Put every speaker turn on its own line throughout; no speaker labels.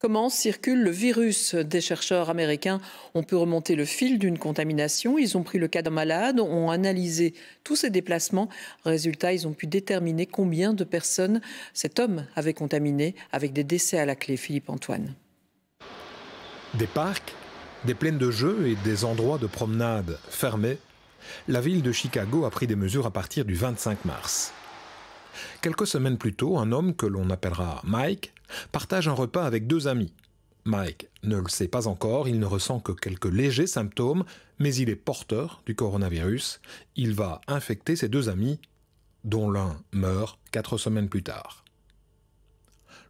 Comment circule le virus Des chercheurs américains ont pu remonter le fil d'une contamination. Ils ont pris le cas d'un malade, ont analysé tous ses déplacements. Résultat, ils ont pu déterminer combien de personnes cet homme avait contaminé avec des décès à la clé. Philippe Antoine.
Des parcs, des plaines de jeux et des endroits de promenade fermés, la ville de Chicago a pris des mesures à partir du 25 mars. Quelques semaines plus tôt, un homme que l'on appellera Mike partage un repas avec deux amis. Mike ne le sait pas encore, il ne ressent que quelques légers symptômes, mais il est porteur du coronavirus. Il va infecter ses deux amis, dont l'un meurt quatre semaines plus tard.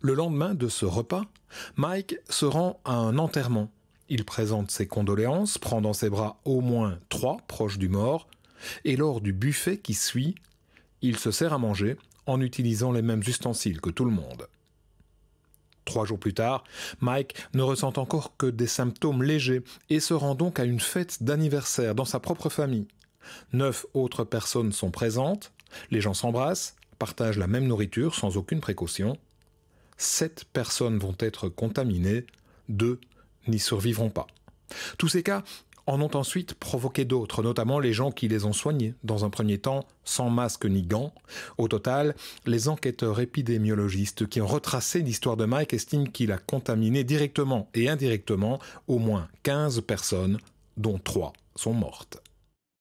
Le lendemain de ce repas, Mike se rend à un enterrement. Il présente ses condoléances, prend dans ses bras au moins trois proches du mort, et lors du buffet qui suit, il se sert à manger en utilisant les mêmes ustensiles que tout le monde. Trois jours plus tard, Mike ne ressent encore que des symptômes légers et se rend donc à une fête d'anniversaire dans sa propre famille. Neuf autres personnes sont présentes, les gens s'embrassent, partagent la même nourriture sans aucune précaution. Sept personnes vont être contaminées, deux n'y survivront pas. Tous ces cas en ont ensuite provoqué d'autres, notamment les gens qui les ont soignés, dans un premier temps sans masque ni gants. Au total, les enquêteurs épidémiologistes qui ont retracé l'histoire de Mike estiment qu'il a contaminé directement et indirectement au moins 15 personnes, dont 3 sont mortes.